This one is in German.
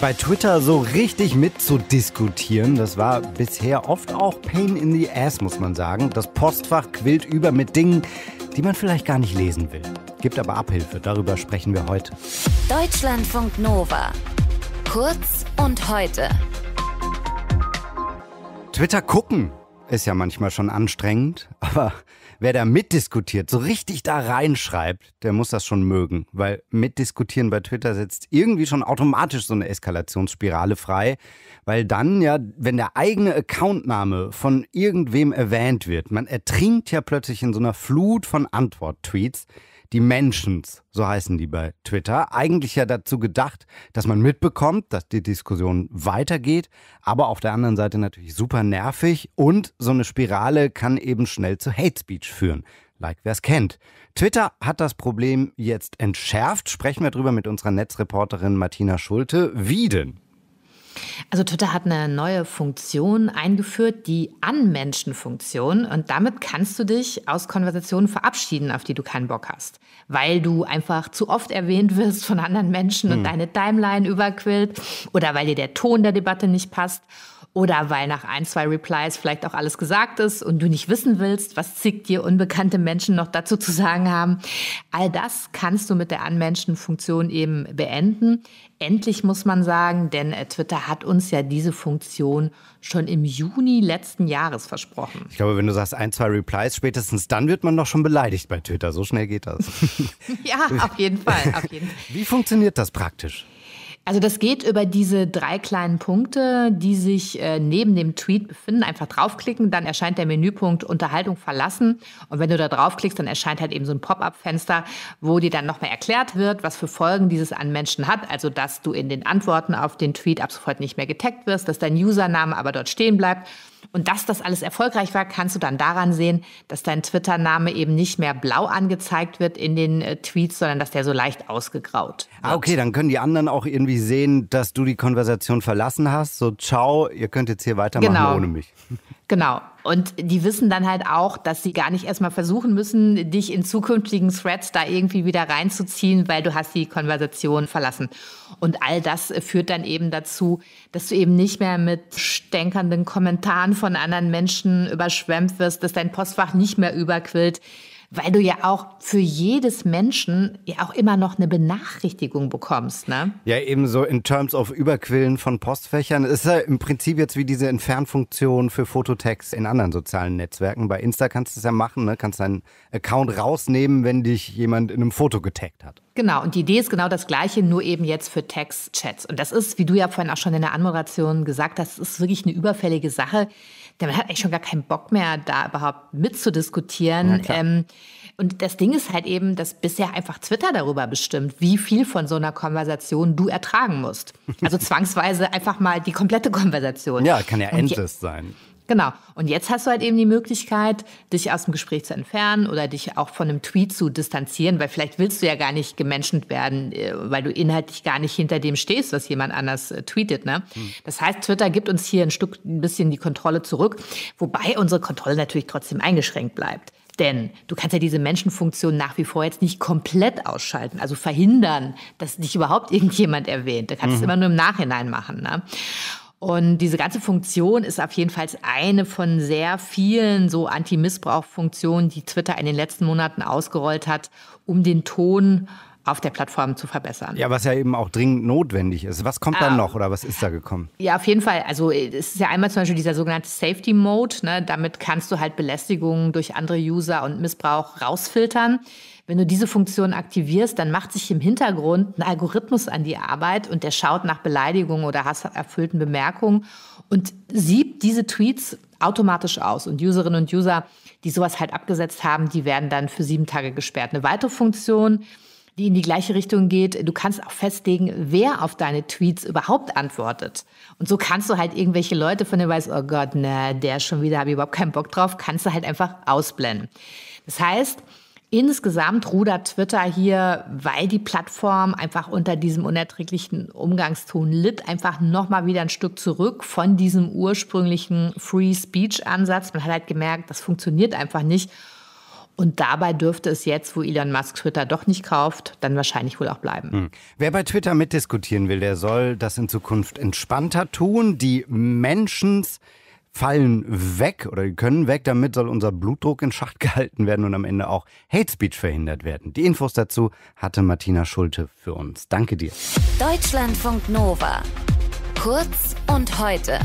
bei Twitter so richtig mitzudiskutieren. Das war bisher oft auch Pain in the Ass, muss man sagen. Das Postfach quillt über mit Dingen, die man vielleicht gar nicht lesen will. Gibt aber Abhilfe, darüber sprechen wir heute. Deutschlandfunk Nova. Kurz und heute. Twitter gucken ist ja manchmal schon anstrengend, aber wer da mitdiskutiert, so richtig da reinschreibt, der muss das schon mögen, weil mitdiskutieren bei Twitter setzt irgendwie schon automatisch so eine Eskalationsspirale frei, weil dann ja, wenn der eigene Accountname von irgendwem erwähnt wird, man ertrinkt ja plötzlich in so einer Flut von Antwort-Tweets, die Mentions, so heißen die bei Twitter, eigentlich ja dazu gedacht, dass man mitbekommt, dass die Diskussion weitergeht, aber auf der anderen Seite natürlich super nervig und so eine Spirale kann eben schnell zu Hate Speech führen. Like wer es kennt. Twitter hat das Problem jetzt entschärft. Sprechen wir drüber mit unserer Netzreporterin Martina Schulte. Wie denn? Also Twitter hat eine neue Funktion eingeführt, die Anmenschen-Funktion. Und damit kannst du dich aus Konversationen verabschieden, auf die du keinen Bock hast. Weil du einfach zu oft erwähnt wirst von anderen Menschen hm. und deine Timeline überquillt oder weil dir der Ton der Debatte nicht passt. Oder weil nach ein, zwei Replies vielleicht auch alles gesagt ist und du nicht wissen willst, was zig dir unbekannte Menschen noch dazu zu sagen haben. All das kannst du mit der Anmenschen-Funktion eben beenden. Endlich muss man sagen, denn äh, Twitter hat uns ja diese Funktion schon im Juni letzten Jahres versprochen. Ich glaube, wenn du sagst ein, zwei Replies, spätestens dann wird man doch schon beleidigt bei Twitter. So schnell geht das. ja, auf jeden Fall. Auf jeden Fall. Wie funktioniert das praktisch? Also das geht über diese drei kleinen Punkte, die sich äh, neben dem Tweet befinden. Einfach draufklicken, dann erscheint der Menüpunkt Unterhaltung verlassen. Und wenn du da draufklickst, dann erscheint halt eben so ein Pop-up-Fenster, wo dir dann nochmal erklärt wird, was für Folgen dieses an Menschen hat. Also dass du in den Antworten auf den Tweet ab sofort nicht mehr getaggt wirst, dass dein Username aber dort stehen bleibt und dass das alles erfolgreich war, kannst du dann daran sehen, dass dein Twitter-Name eben nicht mehr blau angezeigt wird in den äh, Tweets, sondern dass der so leicht ausgegraut. Ah, wird. okay, dann können die anderen auch irgendwie sehen, dass du die Konversation verlassen hast. So, ciao, ihr könnt jetzt hier weitermachen genau. ohne mich. Genau. Und die wissen dann halt auch, dass sie gar nicht erstmal versuchen müssen, dich in zukünftigen Threads da irgendwie wieder reinzuziehen, weil du hast die Konversation verlassen. Und all das führt dann eben dazu, dass du eben nicht mehr mit stänkernden Kommentaren von anderen Menschen überschwemmt wirst, dass dein Postfach nicht mehr überquillt. Weil du ja auch für jedes Menschen ja auch immer noch eine Benachrichtigung bekommst, ne? Ja, ebenso in Terms of Überquillen von Postfächern. Es ist ja im Prinzip jetzt wie diese Entfernfunktion für Fototext in anderen sozialen Netzwerken. Bei Insta kannst du es ja machen, ne? Kannst deinen Account rausnehmen, wenn dich jemand in einem Foto getaggt hat. Genau, und die Idee ist genau das gleiche, nur eben jetzt für Textchats. Und das ist, wie du ja vorhin auch schon in der Anmoderation gesagt hast, ist wirklich eine überfällige Sache man hat eigentlich schon gar keinen Bock mehr, da überhaupt mitzudiskutieren. Ja, ähm, und das Ding ist halt eben, dass bisher einfach Twitter darüber bestimmt, wie viel von so einer Konversation du ertragen musst. Also zwangsweise einfach mal die komplette Konversation. Ja, kann ja endlos sein. Genau. Und jetzt hast du halt eben die Möglichkeit, dich aus dem Gespräch zu entfernen oder dich auch von einem Tweet zu distanzieren, weil vielleicht willst du ja gar nicht gemenschent werden, äh, weil du inhaltlich gar nicht hinter dem stehst, was jemand anders äh, tweetet. Ne? Hm. Das heißt, Twitter gibt uns hier ein Stück, ein bisschen die Kontrolle zurück, wobei unsere Kontrolle natürlich trotzdem eingeschränkt bleibt. Denn du kannst ja diese Menschenfunktion nach wie vor jetzt nicht komplett ausschalten, also verhindern, dass dich überhaupt irgendjemand erwähnt. Da kannst du mhm. es immer nur im Nachhinein machen. Ne? Und diese ganze Funktion ist auf jeden Fall eine von sehr vielen so Anti-Missbrauch-Funktionen, die Twitter in den letzten Monaten ausgerollt hat, um den Ton auf der Plattform zu verbessern. Ja, was ja eben auch dringend notwendig ist. Was kommt ah, da noch oder was ist da gekommen? Ja, auf jeden Fall. Also es ist ja einmal zum Beispiel dieser sogenannte Safety Mode. Ne? Damit kannst du halt Belästigungen durch andere User und Missbrauch rausfiltern. Wenn du diese Funktion aktivierst, dann macht sich im Hintergrund ein Algorithmus an die Arbeit und der schaut nach Beleidigungen oder hasserfüllten Bemerkungen und siebt diese Tweets automatisch aus. Und Userinnen und User, die sowas halt abgesetzt haben, die werden dann für sieben Tage gesperrt. Eine weitere Funktion, die in die gleiche Richtung geht. Du kannst auch festlegen, wer auf deine Tweets überhaupt antwortet. Und so kannst du halt irgendwelche Leute, von denen du weißt, oh Gott, na, der schon wieder, habe ich überhaupt keinen Bock drauf, kannst du halt einfach ausblenden. Das heißt, Insgesamt rudert Twitter hier, weil die Plattform einfach unter diesem unerträglichen Umgangston litt, einfach nochmal wieder ein Stück zurück von diesem ursprünglichen Free Speech Ansatz. Man hat halt gemerkt, das funktioniert einfach nicht. Und dabei dürfte es jetzt, wo Elon Musk Twitter doch nicht kauft, dann wahrscheinlich wohl auch bleiben. Hm. Wer bei Twitter mitdiskutieren will, der soll das in Zukunft entspannter tun. Die Menschen fallen weg oder die können weg. Damit soll unser Blutdruck in Schacht gehalten werden und am Ende auch Hate Speech verhindert werden. Die Infos dazu hatte Martina Schulte für uns. Danke dir. Deutschlandfunk Nova. Kurz und heute.